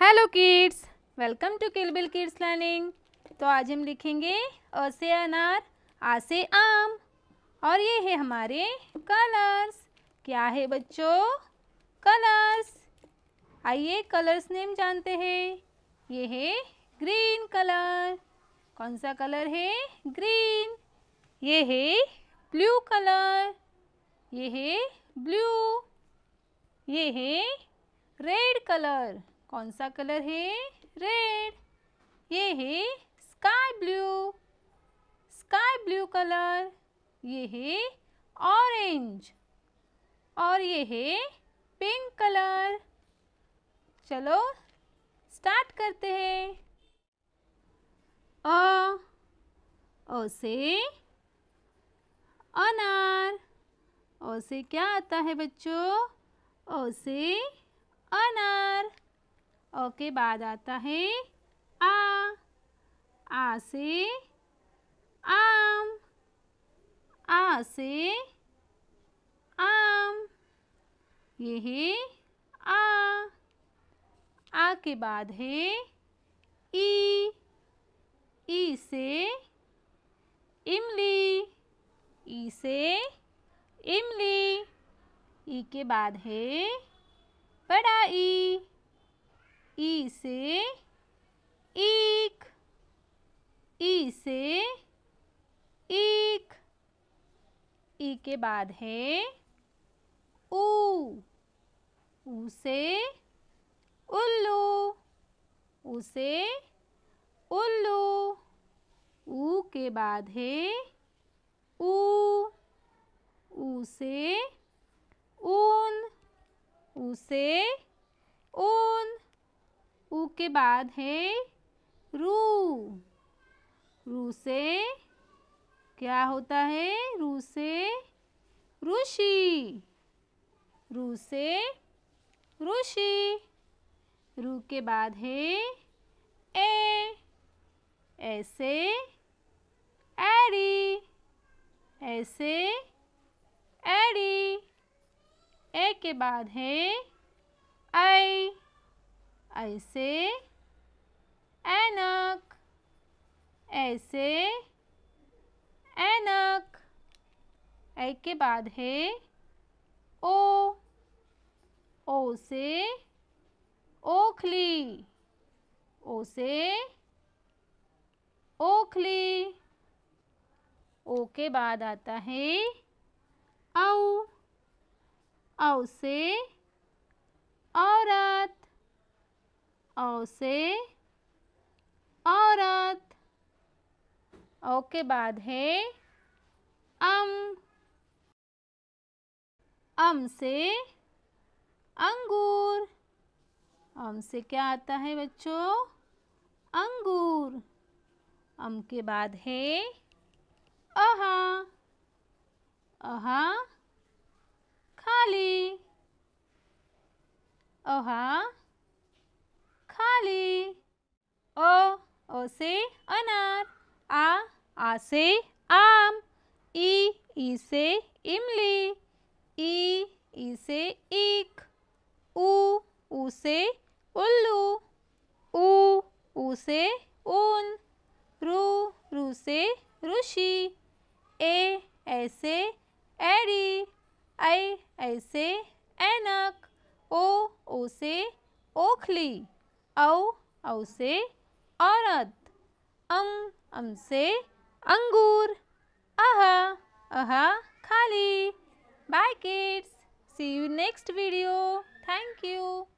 hello kids welcome to Kilbil kids learning तो आज हम लिखेंगे अ से अनार आ से आम और ये है हमारे कलर्स क्या है बच्चों कलर्स आइए कलर्स नेम जानते हैं ये है ग्रीन कलर कौन सा कलर है ग्रीन ये है ब्लू कलर ये है ब्लू ये है रेड कलर कौन सा कलर है रेड ये है sky blue sky blue colour ये है ऑरेंज और ये है पिंक कलर चलो स्टार्ट करते हैं अ ओ से अनार ओ से क्या आता है बच्चों ओ से अनार अ के बाद आता है आ आ से आम आ से आम ये है आ आ के बाद है ई ई से इमली ई से इमली ई के बाद है बड़ा ई ई से एक ई से एक ई के बाद है उ, ऊ से उल्लू उसे उल्लू ऊ के बाद है ऊ उसे से ऊन ऊ से के बाद है रू रू से क्या होता है रू से ऋषि रू से ऋषि रू के बाद है ए ऐसे एड़ी ऐसे एड़ी ए के बाद है आई ऐसे ऐनक ऐसे ऐनक ऐ के बाद है ओ ओ से ओखली ओ से ओखली ओ के बाद आता है औ औ से औरा औ से औरत औ के बाद है अम अम से अंगूर अम से क्या आता है बच्चों अंगूर अम के बाद है अहा अहा खाली अहा थाली अ अ से अनार आ आ से आम ई ई से इमली ई ई से ईख ऊ ऊ से उल्लू ऊ ऊ से ऊन रू रू से ऋषि ए ऐसे एड़ी ऐ ऐसे ऐनक ओ ओ से ओखली औ औ से औरत अंग अम अं से अंगूर अह अह खाली bye kids see you next video thank you